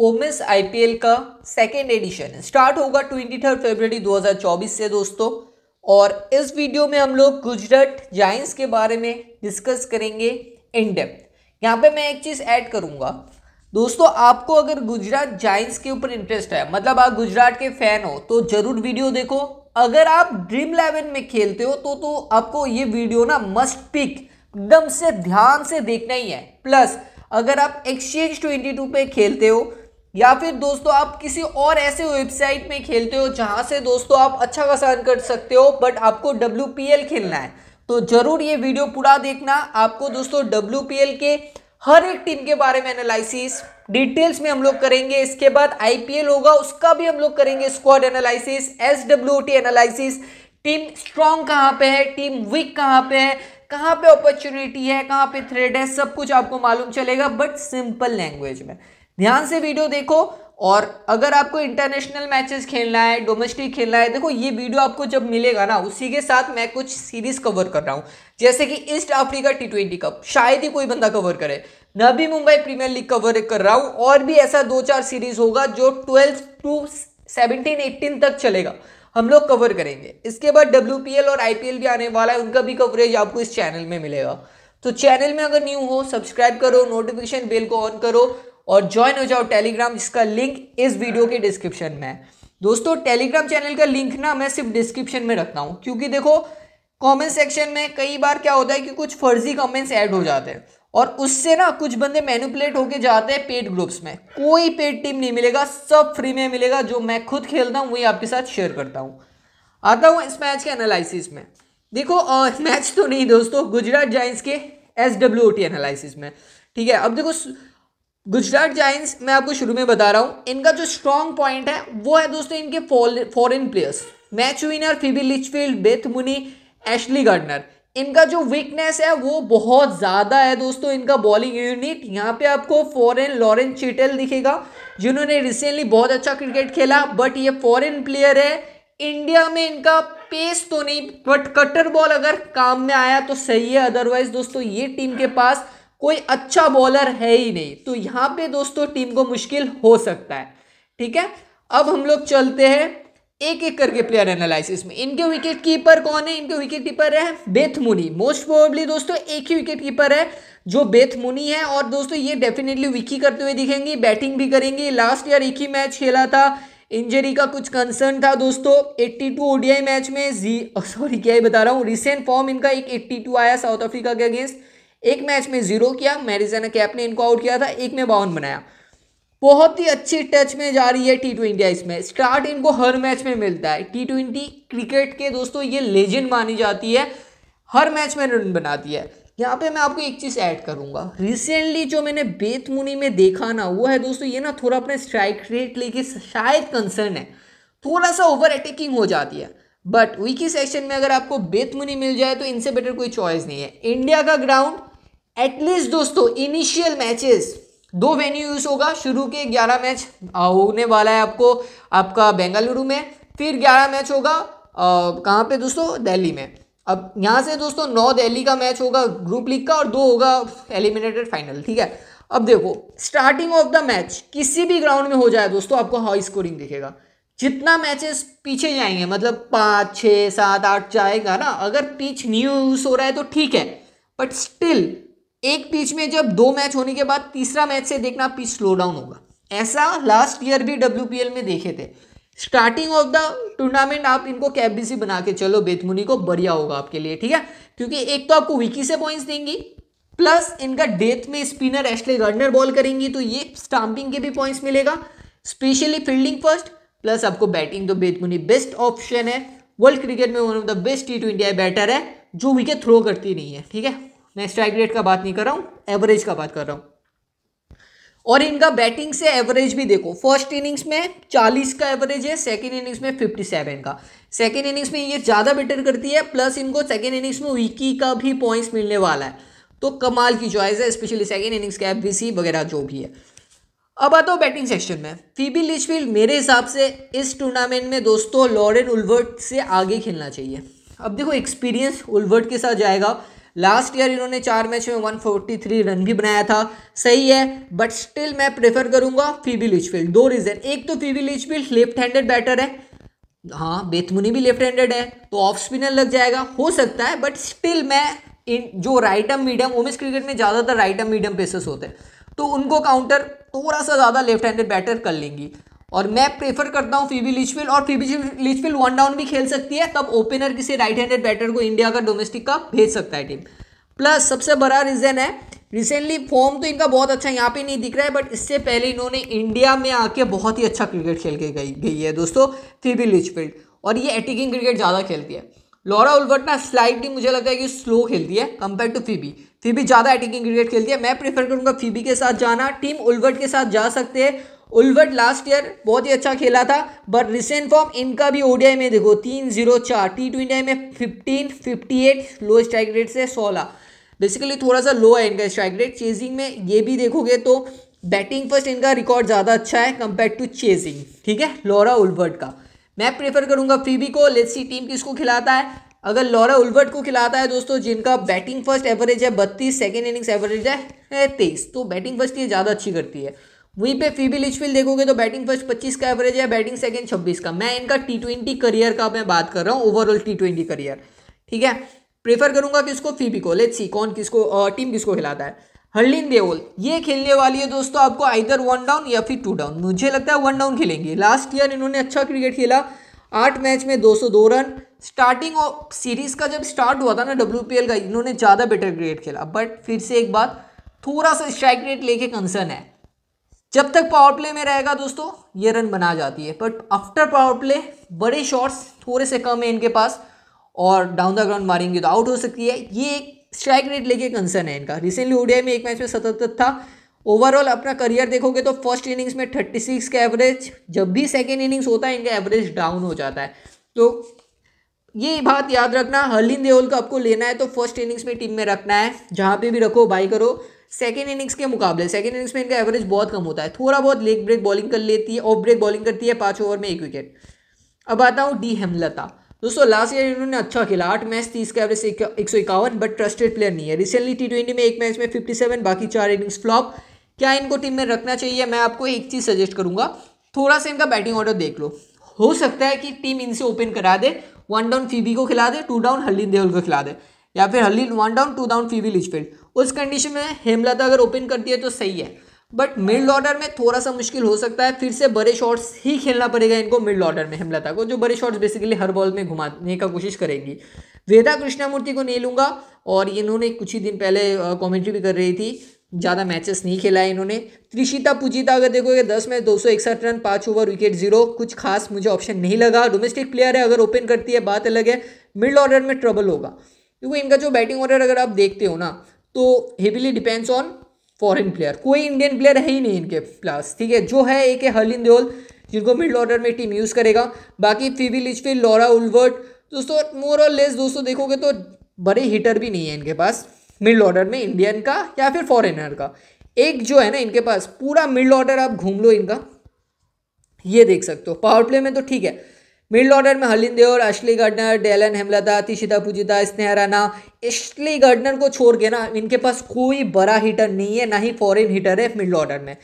Omens IPL का second edition start होगा twenty third February दो से दोस्तों और इस वीडियो में हम लोग गुजरात जाइंस के बारे में डिस्कस करेंगे इन डेप्थ यहाँ पे मैं एक चीज़ ऐड करूँगा दोस्तों आपको अगर गुजरात जाइंस के ऊपर इंटरेस्ट है मतलब आप गुजरात के फैन हो तो ज़रूर वीडियो देखो अगर आप ड्रीम इलेवन में खेलते हो तो तो आपको ये वीडियो ना मस्ट पिक एकदम से ध्यान से देखना ही है प्लस अगर आप एक्सचेंज ट्वेंटी टू खेलते हो या फिर दोस्तों आप किसी और ऐसे वेबसाइट में खेलते हो जहां से दोस्तों आप अच्छा खासा अर्न कर सकते हो बट आपको डब्ल्यू खेलना है तो जरूर ये वीडियो पूरा देखना आपको दोस्तों डब्ल्यू के हर एक टीम के बारे में एनालिसिस डिटेल्स में हम लोग करेंगे इसके बाद आईपीएल होगा उसका भी हम लोग करेंगे squad analysis S analysis team strong कहाँ पे है टीम वीक कहाँ पे है कहाँ पे अपॉर्चुनिटी है कहाँ पे थ्रेड है सब कुछ आपको मालूम चलेगा बट सिंपल लैंग्वेज में ध्यान से वीडियो देखो और अगर आपको इंटरनेशनल मैचेस खेलना है डोमेस्टिक खेलना है देखो ये वीडियो आपको जब मिलेगा ना उसी के साथ मैं कुछ सीरीज कवर कर रहा हूँ जैसे कि East Africa T twenty cup शायद ही कोई बंदा कवर करे भी मुंबई प्रीमियर लीग कवर कर रहा हूँ और भी ऐसा दो चार सीरीज होगा जो ट्वेल्थ टू सेवनटीन एट्टीन तक चलेगा हम लोग कवर करेंगे इसके बाद डब्ल्यू और आई भी आने वाला है उनका भी कवरेज आपको इस चैनल में मिलेगा तो चैनल में अगर न्यू हो सब्सक्राइब करो नोटिफिकेशन बेल को ऑन करो और ज्वाइन हो जाओ टेलीग्राम जिसका लिंक इस वीडियो के डिस्क्रिप्शन में है दोस्तों टेलीग्राम चैनल का लिंक ना मैं सिर्फ डिस्क्रिप्शन में रखता हूँ क्योंकि देखो कमेंट सेक्शन में कई बार क्या होता है कि कुछ फर्जी कमेंट्स ऐड हो जाते हैं और उससे ना कुछ बंदे मैनुपलेट होके जाते हैं पेड ग्रुप्स में कोई पेड टीम नहीं मिलेगा सब फ्री में मिलेगा जो मैं खुद खेलता हूँ वही आपके साथ शेयर करता हूँ आता हूँ इस मैच के एनालिसिस में देखो आ, मैच तो नहीं दोस्तों गुजरात जाइंस के एस ओ टी एनालिसिस में ठीक है अब देखो गुजरात जाइंस मैं आपको शुरू में बता रहा हूँ इनका जो स्ट्रॉन्ग पॉइंट है वो है दोस्तों इनके foreign players match winner Phoebe Litchfield Beth Mooney Ashleigh Gardner इनका जो वीकनेस है वो बहुत ज़्यादा है दोस्तों इनका बॉलिंग यूनिट यहाँ पे आपको फॉरेन लॉरेंस चिटेल दिखेगा जिन्होंने रिसेंटली बहुत अच्छा क्रिकेट खेला बट ये फॉरेन प्लेयर है इंडिया में इनका पेस तो नहीं बट कटर बॉल अगर काम में आया तो सही है अदरवाइज दोस्तों ये टीम के पास कोई अच्छा बॉलर है ही नहीं तो यहाँ पे दोस्तों टीम को मुश्किल हो सकता है ठीक है अब हम लोग चलते हैं एक एक करके प्लेयर एनालिसिस में इनके विकेट कीपर कौन है इनके विकेट कीपर है बेथ मुनी मोस्ट प्रोबेबली दोस्तों एक ही विकेट कीपर है जो बेथ मुनी है और दोस्तों ये डेफिनेटली विकी करते हुए दिखेंगी बैटिंग भी करेंगी लास्ट ईयर एक ही मैच खेला था इंजरी का कुछ कंसर्न था दोस्तों 82 ओडीआई मैच में जी सॉरी क्या ही बता रहा हूँ रिसेंट फॉर्म इनका एक 82 आया साउथ अफ्रीका के अगेंस्ट एक मैच में जीरो किया मैरिजाना कैप ने इनको आउट किया था एक में बावन बनाया बहुत ही अच्छी टच में जा रही है टी ट्वेंटी इसमें स्टार्ट इनको हर मैच में मिलता है टी ट्वेंटी क्रिकेट के दोस्तों ये लेजेंड मानी जाती है हर मैच में रन बनाती है यहाँ पे मैं आपको एक चीज़ ऐड करूंगा रिसेंटली जो मैंने बेतमुनी में देखा ना वो है दोस्तों ये ना थोड़ा अपने स्ट्राइक रेट लेके शायद कंसर्न है थोड़ा सा ओवर अटैकिंग हो जाती है बट वीकी सेक्शन में अगर आपको बेतमुनी मिल जाए तो इनसे बेटर कोई चॉइस नहीं है इंडिया का ग्राउंड एटलीस्ट दोस्तों इनिशियल मैचेस दो वेन्यू यूज़ होगा शुरू के ग्यारह मैच होने वाला है आपको आपका बेंगलुरु में फिर ग्यारह मैच होगा कहाँ पे दोस्तों दिल्ली में अब यहाँ से दोस्तों नौ दिल्ली का मैच होगा ग्रुप लीग का और दो होगा एलिमिनेटेड फाइनल ठीक है अब देखो स्टार्टिंग ऑफ द मैच किसी भी ग्राउंड में हो जाए दोस्तों आपको हाई स्कोरिंग दिखेगा जितना मैचेस पीछे जाएंगे मतलब पाँच छः सात आठ जाएगा ना अगर पिच न्यूज हो रहा है तो ठीक है बट स्टिल एक पिच में जब दो मैच होने के बाद तीसरा मैच से देखना पिच स्लो डाउन होगा ऐसा लास्ट ईयर भी डब्ल्यू में देखे थे स्टार्टिंग ऑफ द टूर्नामेंट आप इनको कैबीसी बना के चलो बेतमुनी को बढ़िया होगा आपके लिए ठीक है क्योंकि एक तो आपको विकी से पॉइंट्स देंगी प्लस इनका डेथ में स्पिनर एस्टले गार्डनर बॉल करेंगी तो ये स्टाम्पिंग के भी पॉइंट्स मिलेगा स्पेशली फील्डिंग फर्स्ट प्लस आपको बैटिंग तो बेतमुनी बेस्ट ऑप्शन है वर्ल्ड क्रिकेट में one of the best T twenty batter है जो विकेट थ्रो करती नहीं है ठीक है मैं स्ट्राइक रेट का बात नहीं कर रहा हूँ एवरेज का बात कर रहा हूँ और इनका बैटिंग से एवरेज भी देखो फर्स्ट इनिंग्स में 40 का एवरेज है सेकेंड इनिंग्स में 57 का सेकेंड इनिंग्स में ये ज़्यादा बेटर करती है प्लस इनको सेकेंड इनिंग्स में विकी का भी पॉइंट्स मिलने वाला है तो कमाल की चॉइस है स्पेशली सेकेंड इनिंग्स का एफ वगैरह जो भी है अब आता हूँ बैटिंग सेक्शन में फीबी लिचफील्ड मेरे हिसाब से इस टूर्नामेंट में दोस्तों लॉरेन उल्वर्ट से आगे खेलना चाहिए अब देखो एक्सपीरियंस उल्वर्ट के साथ जाएगा लास्ट ईयर इन्होंने चार मैच में 143 रन भी बनाया था सही है बट स्टिल मैं प्रेफर करूंगा फीबी लिचफील्ड दो रीज़न एक तो Phoebe Litchfield left handed batter है हाँ बेतमुनी भी लेफ्ट हैंडेड है तो ऑफ स्पिनर लग जाएगा हो सकता है बट स्टिल मैं इन जो right arm medium women's cricket में ज़्यादातर राइट एम मीडियम पेसेस होते हैं तो उनको काउंटर थोड़ा सा ज़्यादा लेफ्ट हैंडेड बैटर कर लेंगी और मैं प्रेफर करता हूँ फीबी लिचफिल और फीबी लिचफिल वन डाउन भी खेल सकती है तब ओपनर किसी राइट हैंडेड बैटर को इंडिया का डोमेस्टिक का भेज सकता है टीम प्लस सबसे बड़ा रीज़न है रिसेंटली फॉर्म तो इनका बहुत अच्छा यहाँ पे नहीं दिख रहा है बट इससे पहले इन्होंने इंडिया में आके बहुत ही अच्छा क्रिकेट खेल के गई गई है दोस्तों फीबी लिचफील्ड और ये एटिकिंग क्रिकेट ज़्यादा खेलती है लॉरा उल्वर्ट ना स्लाइडली मुझे लगता है कि स्लो खेलती है कंपेयर टू फीबी फीबी ज़्यादा एटिकिंग क्रिकेट खेलती है मैं प्रेफर करूँगा फीबी के साथ जाना टीम उल्वर्ट के साथ जा सकते हैं उल्वर्ट लास्ट ईयर बहुत ही अच्छा खेला था बट रिसेंट फॉर्म इनका भी ओडीआई में देखो तीन जीरो चार टी ट्वेंटी में fifteen fifty eight low strike rate से सोलह बेसिकली थोड़ा सा लो है इनका स्ट्राइक रेट चेजिंग में ये भी देखोगे तो बैटिंग फर्स्ट इनका रिकॉर्ड ज़्यादा अच्छा है कंपेयर टू चेजिंग ठीक है लॉरा उलवर्ट का मैं प्रेफर करूंगा फीबी को लेट्स सी टीम किसको खिलाता है अगर लॉरा उलवर्ट को खिलाता है दोस्तों जिनका बैटिंग फर्स्ट एवरेज है बत्तीस सेकेंड इनिंग्स एवरेज है तेईस तो बैटिंग फर्स्ट ये ज़्यादा अच्छी करती है वहीं पे फीबी लिचफील्ड देखोगे तो बैटिंग फर्स्ट 25 का एवरेज है बैटिंग सेकंड 26 का मैं इनका टी ट्वेंटी करियर का मैं बात कर रहा हूँ ओवरऑल टी ट्वेंटी करियर ठीक है प्रेफर करूंगा किसको फीबी को लेट्स सी कौन किसको टीम किसको खिलाता है हर्लिन देओल ये खेलने वाली है दोस्तों आपको आइदर वन डाउन या फिर टू डाउन मुझे लगता है वन डाउन खेलेंगे लास्ट ईयर इन्होंने अच्छा क्रिकेट खेला आठ मैच में दो रन स्टार्टिंग ऑफ सीरीज का जब स्टार्ट हुआ था ना डब्ल्यू का इन्होंने ज़्यादा बेटर क्रिकेट खेला बट फिर से एक बात थोड़ा सा स्ट्राइक रेट लेके कंसर्न है जब तक पावर प्ले में रहेगा दोस्तों ये रन बना जाती है बट आफ्टर पावर प्ले बड़े शॉट्स थोड़े से कम है इनके पास और डाउन द ग्राउंड मारेंगे तो आउट हो सकती है ये एक स्ट्राइक रेट लेके कंसर्न है इनका रिसेंटली ओडीआई में एक मैच में सतहत्तर था ओवरऑल अपना करियर देखोगे तो फर्स्ट इनिंग्स में थर्टी सिक्स का एवरेज जब भी सेकेंड इनिंग्स होता है इनका एवरेज डाउन हो जाता है तो ये बात याद रखना हरलिन देओल का आपको लेना है तो फर्स्ट इनिंग्स में टीम में रखना है जहाँ पर भी रखो बाई करो सेकेंड इनिंग्स के मुकाबले सेकेंड इनिंग्स में इनका एवरेज बहुत कम होता है थोड़ा बहुत लेग ब्रेक बॉलिंग कर लेती है ऑफ ब्रेक बॉलिंग करती है पाँच ओवर में एक विकेट अब आता हूँ डी हेमलता दोस्तों लास्ट ईयर इन्होंने अच्छा खेला आठ मैच तीस का एवरेज एक सौ इक्यावन बट ट्रस्टेड प्लेयर नहीं है रिसेंटली टी ट्वेंटी में एक मैच में फिफ्टी सेवन बाकी चार इनिंग्स फ्लॉप क्या इनको टीम में रखना चाहिए मैं आपको एक चीज़ सजेस्ट करूंगा थोड़ा सा इनका बैटिंग ऑर्डर देख लो हो सकता है कि टीम इनसे ओपन करा दे वन डाउन फीवी को खिला दे टू डाउन हर्लिन देवल को खिला दे या फिर Harleen one down two down Phoebe Litchfield उस कंडीशन में हेमलता अगर ओपन करती है तो सही है बट मिड ऑर्डर में थोड़ा सा मुश्किल हो सकता है फिर से बड़े शॉट्स ही खेलना पड़ेगा इनको मिड ऑर्डर में हेमलता को जो बड़े शॉट्स बेसिकली हर बॉल में घुमाने का कोशिश करेगी वेदा कृष्णामूर्ति को नहीं लूँगा और इन्होंने कुछ ही दिन पहले कॉमेंट्री भी कर रही थी ज़्यादा मैचेस नहीं खेला है इन्होंने त्रिशिता पूजिता अगर देखोगे दस में दो सौ रन पाँच ओवर विकेट जीरो कुछ खास मुझे ऑप्शन नहीं लगा डोमेस्टिक प्लेयर है अगर ओपन करती है बात अलग है मिड ऑर्डर में ट्रबल होगा क्योंकि इनका जो बैटिंग ऑर्डर अगर आप देखते हो ना तो heavily depends on foreign player कोई इंडियन प्लेयर है ही नहीं इनके पास ठीक है जो है एक है हरलिन देओल जिनको मिडल ऑर्डर में टीम यूज़ करेगा बाकी फीवी लिचफी लॉरा उल्वर्ट दोस्तों मोर और लेस दोस्तों देखोगे तो बड़े हिटर भी नहीं है इनके पास मिडल ऑर्डर में इंडियन का या फिर फॉरेनर का एक जो है ना इनके पास पूरा मिडल ऑर्डर आप घूम लो इनका ये देख सकते हो पावर प्ले में तो ठीक है मिडल ऑर्डर में Harleen Deol Ashleigh Gardner Dayalan Hemalatha Tishita Poojitha Sneha Rana Ashleigh Gardner को छोड़ के ना इनके पास कोई बड़ा हिटर नहीं है ना ही फॉरेन हीटर है मिडल ऑर्डर में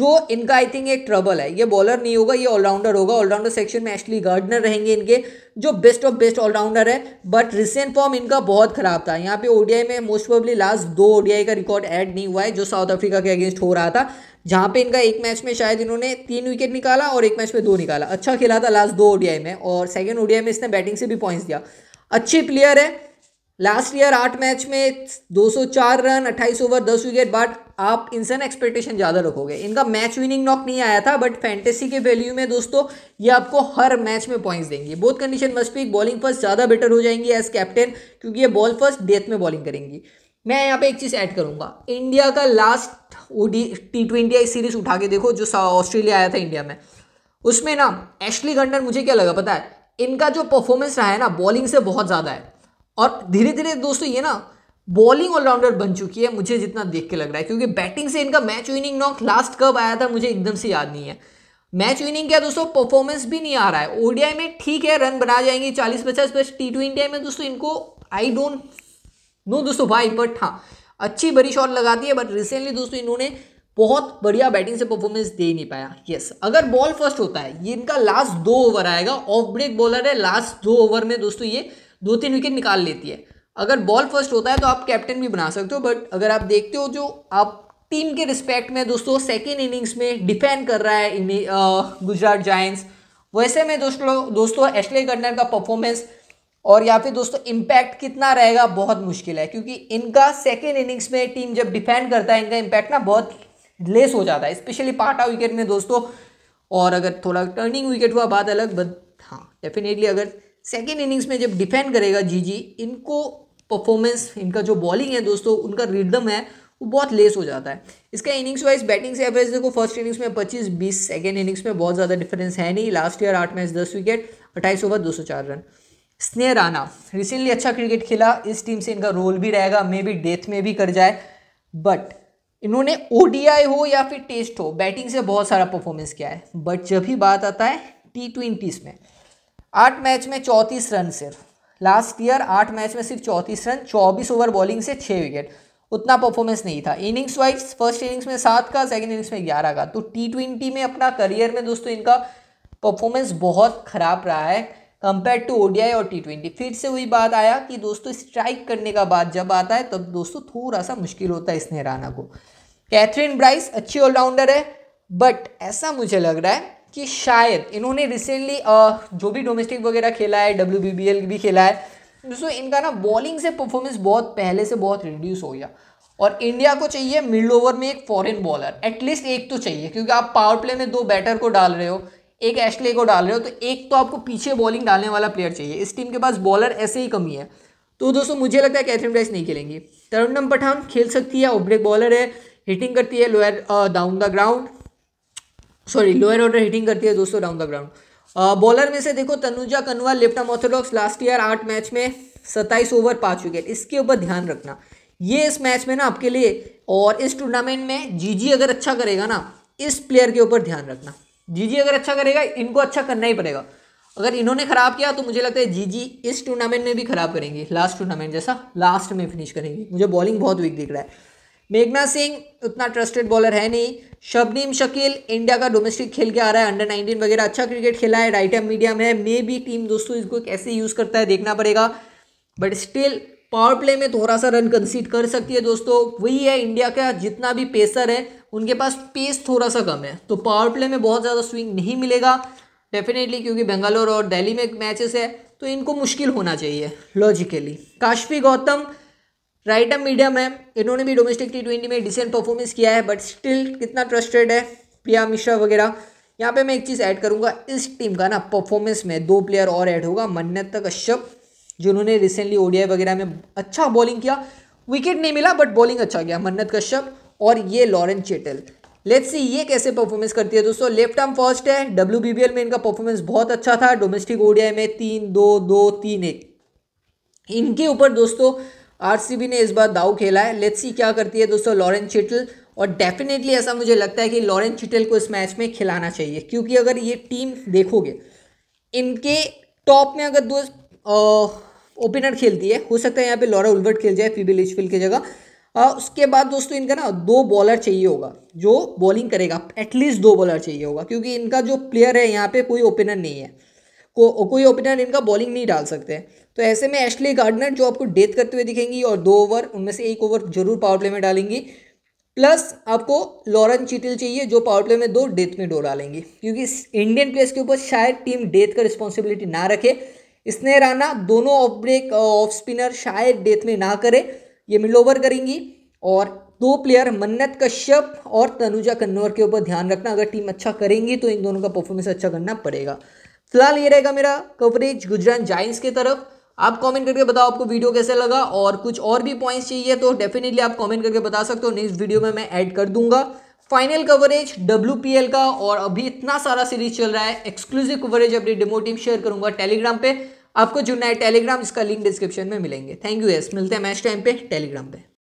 जो इनका आई थिंक एक ट्रबल है ये बॉलर नहीं होगा ये ऑलराउंडर होगा ऑलराउंडर सेक्शन में एश्ली गार्डनर रहेंगे इनके जो बेस्ट ऑफ बेस्ट ऑलराउंडर है बट रिसेंट फॉर्म इनका बहुत खराब था यहाँ पे ओडीआई में मोस्ट प्रोबली लास्ट दो ओडीआई का रिकॉर्ड ऐड नहीं हुआ है जो साउथ अफ्रीका के अगेंस्ट हो रहा था जहाँ पे इनका एक मैच में शायद इन्होंने तीन विकेट निकाला और एक मैच में दो निकाला अच्छा खेला था लास्ट दो ओडीआई में और सेकेंड ओडीआई में इसने बैटिंग से भी पॉइंट्स दिया अच्छे प्लेयर है लास्ट ईयर आठ मैच में 204 रन 28 ओवर 10 विकेट बट आप इनसे ना एक्सपेक्टेशन ज़्यादा रखोगे इनका मैच विनिंग नॉक नहीं आया था बट फैंटेसी के वैल्यू में दोस्तों ये आपको हर मैच में पॉइंट्स देंगे both condition must pick bowling first ज़्यादा बेटर हो जाएंगी एज कैप्टन क्योंकि ये बॉल फर्स्ट डेथ में बॉलिंग करेंगी मैं यहाँ पे एक चीज़ ऐड करूँगा इंडिया का last OD T twenty series उठा के देखो जो ऑस्ट्रेलिया आया था इंडिया में उसमें ना एशली गंडन मुझे क्या लगा पता है इनका जो परफॉर्मेंस रहा है ना बॉलिंग से बहुत ज़्यादा है और धीरे धीरे दोस्तों ये ना बॉलिंग ऑलराउंडर बन चुकी है मुझे जितना देख के लग रहा है क्योंकि बैटिंग से इनका मैच विनिंग नॉक लास्ट कब आया था मुझे एकदम से याद नहीं है मैच विनिंग क्या दोस्तों परफॉर्मेंस भी नहीं आ रहा है ओडीआई में ठीक है रन बना जाएंगे चालीस पचास बस टी ट्वेंटी में दोस्तों इनको आई डोंट नो दोस्तों भाई बट हाँ अच्छी बड़ी शॉट लगाती है बट रिसेंटली दोस्तों इन्होंने बहुत बढ़िया बैटिंग से परफॉर्मेंस दे नहीं पाया यस yes. अगर बॉल फर्स्ट होता है ये इनका लास्ट दो ओवर आएगा ऑफ ब्रेक बॉलर है लास्ट दो ओवर में दोस्तों ये दो तीन विकेट निकाल लेती है अगर बॉल फर्स्ट होता है तो आप कैप्टन भी बना सकते हो बट अगर आप देखते हो जो आप टीम के रिस्पेक्ट में दोस्तों सेकेंड इनिंग्स में डिफेंड कर रहा है गुजरात जायंट्स वैसे में दोस्तों दोस्तों एस्ले गर्नर का परफॉर्मेंस और या फिर दोस्तों इम्पैक्ट कितना रहेगा बहुत मुश्किल है क्योंकि इनका सेकेंड इनिंग्स में टीम जब डिफेंड करता है इनका इम्पैक्ट ना बहुत लेस हो जाता है स्पेशली पाटा विकेट में दोस्तों और अगर थोड़ा टर्निंग विकेट हुआ बात अलग बट हाँ डेफिनेटली अगर सेकेंड इनिंग्स में जब डिफेंड करेगा जी जी इनको परफॉर्मेंस इनका जो बॉलिंग है दोस्तों उनका रिदम है वो बहुत लेस हो जाता है इसका इनिंग्स वाइज बैटिंग से एवरेज देखो फर्स्ट इनिंग्स में 25 20 सेकेंड इनिंग्स में बहुत ज़्यादा डिफरेंस है नहीं लास्ट ईयर आठ मैच दस विकेट अट्ठाईस ओवर दो रन स्नेह राना रिसेंटली अच्छा क्रिकेट खेला इस टीम से इनका रोल भी रहेगा मे बी डेथ में भी कर जाए बट इन्होंने ओडीआई हो या फिर टेस्ट हो बैटिंग से बहुत सारा परफॉर्मेंस किया है बट जब भी बात आता है टी ट्वेंटीज़ में आठ मैच में चौंतीस रन सिर्फ लास्ट ईयर आठ मैच में सिर्फ चौंतीस रन चौबीस ओवर बॉलिंग से छः विकेट उतना परफॉर्मेंस नहीं था इनिंग्स वाइज फर्स्ट इनिंग्स में सात का सेकेंड इनिंग्स में ग्यारह का तो टी ट्वेंटी में अपना करियर में दोस्तों इनका परफॉर्मेंस बहुत ख़राब रहा है कंपेयर टू ओडीआई और टी ट्वेंटी फिर से वही बात आया कि दोस्तों स्ट्राइक करने का बात जब आता है तब दोस्तों थोड़ा सा मुश्किल होता है स्नेह राना को कैथरीन ब्राइस अच्छी ऑलराउंडर है बट ऐसा मुझे लग रहा है कि शायद इन्होंने रिसेंटली जो भी डोमेस्टिक वगैरह खेला है डब्ल्यू भी खेला है दोस्तों इनका ना बॉलिंग से परफॉर्मेंस बहुत पहले से बहुत रिड्यूस हो गया और इंडिया को चाहिए मिड ओवर में एक फॉरेन बॉलर एटलीस्ट एक तो चाहिए क्योंकि आप पावर प्ले में दो बैटर को डाल रहे हो एक एशले को डाल रहे हो तो एक तो आपको पीछे बॉलिंग डालने वाला प्लेयर चाहिए इस टीम के पास बॉलर ऐसे ही कमी है तो दोस्तों मुझे लगता है कैथरीन प्राइस नहीं खेलेंगी नम पठान खेल सकती है ओब्रेक बॉलर है हिटिंग करती है lower down the ground sorry lower order hitting करती है दोस्तों डाउन द ग्राउंड बॉलर में से देखो Tanuja Kanwar left arm orthodox last year आठ मैच में सत्ताईस ओवर पाँच विकेट इसके ऊपर ध्यान रखना ये इस मैच में ना आपके लिए और इस टूर्नामेंट में जीजी अगर अच्छा करेगा ना इस प्लेयर के ऊपर ध्यान रखना जीजी अगर अच्छा करेगा इनको अच्छा करना ही पड़ेगा अगर इन्होंने ख़राब किया तो मुझे लगता है जीजी इस टूर्नामेंट में भी ख़राब करेंगे लास्ट टूर्नामेंट जैसा लास्ट में फिनिश करेंगे मुझे बॉलिंग बहुत वीक दिख रहा है मेघना सिंह उतना ट्रस्टेड बॉलर है नहीं शबनीम शकील इंडिया का डोमेस्टिक खेल के आ रहा है अंडर नाइनटीन वगैरह अच्छा क्रिकेट खेला है राइट एम मीडियम है मे बी टीम दोस्तों इसको कैसे यूज़ करता है देखना पड़ेगा बट स्टिल पावर प्ले में थोड़ा सा रन कंसीड कर सकती है दोस्तों वही है इंडिया का जितना भी पेसर है उनके पास पेस थोड़ा सा कम है तो पावर प्ले में बहुत ज़्यादा स्विंग नहीं मिलेगा डेफिनेटली क्योंकि बेंगलोर और दिल्ली में मैचेस है तो इनको मुश्किल होना चाहिए logically Kashvee Gautam right arm medium है इन्होंने भी डोमेस्टिक टी ट्वेंटी में डिसेंट परफॉर्मेंस किया है बट स्टिल कितना ट्रस्टेड है प्रिया मिश्रा वगैरह यहाँ पे मैं एक चीज़ ऐड करूँगा इस टीम का ना परफॉर्मेंस में दो प्लेयर और ऐड होगा मन्नत कश्यप जिन्होंने रिसेंटली ओडीआई वगैरह में अच्छा बॉलिंग किया विकेट नहीं मिला बट बॉलिंग अच्छा गया मन्नत कश्यप और ये लॉरेंस चेटल लेट्स सी ये कैसे परफॉर्मेंस करती है दोस्तों लेफ्ट आर्म फर्स्ट है डब्ल्यू में इनका परफॉर्मेंस बहुत अच्छा था डोमेस्टिक ओडीआई में तीन दो दो तीन एक इनके ऊपर दोस्तों आर ने इस बार दाऊ खेला है लेट्स सी क्या करती है दोस्तों लॉरेंस चिटल और डेफिनेटली ऐसा मुझे लगता है कि लॉरेंस चिटल को इस मैच में खिलाना चाहिए क्योंकि अगर ये टीम देखोगे इनके टॉप में अगर दो ओपनर खेलती है हो सकता है यहाँ पे लॉरा उल्वर्ट खेल जाए फीबी लिचफिल की जगह उसके बाद दोस्तों इनका ना दो बॉलर चाहिए होगा जो बॉलिंग करेगा एटलीस्ट दो बॉलर चाहिए होगा क्योंकि इनका जो प्लेयर है यहाँ पे कोई ओपनर नहीं है को कोई ओपनर इनका बॉलिंग नहीं डाल सकते तो ऐसे में एशली गार्डनर जो आपको डेथ करते हुए दिखेंगी और दो ओवर उनमें से एक ओवर जरूर पावर प्ले में डालेंगी प्लस आपको लॉरन चिटिल चाहिए जो पावर प्ले में दो डेथ में डो डालेंगी क्योंकि इंडियन प्लेयर्स के ऊपर शायद टीम डेथ का रिस्पॉन्सिबिलिटी ना रखे स्नेह राना दोनों ऑफ ब्रेक ऑफ स्पिनर शायद डेथ में ना करे ये मिल ओवर करेंगी और दो प्लेयर मन्नत कश्यप और तनुजा कन्नौर के ऊपर ध्यान रखना अगर टीम अच्छा करेंगी तो इन दोनों का परफॉर्मेंस अच्छा करना पड़ेगा फिलहाल ये रहेगा मेरा कवरेज गुजरात जाइंस की तरफ आप कमेंट करके बताओ आपको वीडियो कैसे लगा और कुछ और भी पॉइंट्स चाहिए तो डेफिनेटली आप कमेंट करके बता सकते हो नेक्स्ट वीडियो में मैं ऐड कर दूंगा फाइनल कवरेज डब्ल्यू का और अभी इतना सारा सीरीज चल रहा है एक्सक्लूसिव कवरेज अपनी डेमो टीम शेयर करूंगा टेलीग्राम पर आपको जुड़ना है टेलीग्राम इसका लिंक डिस्क्रिप्शन में मिलेंगे थैंक यू यस मिलते हैं मैच टाइम पे टेलीग्राम पे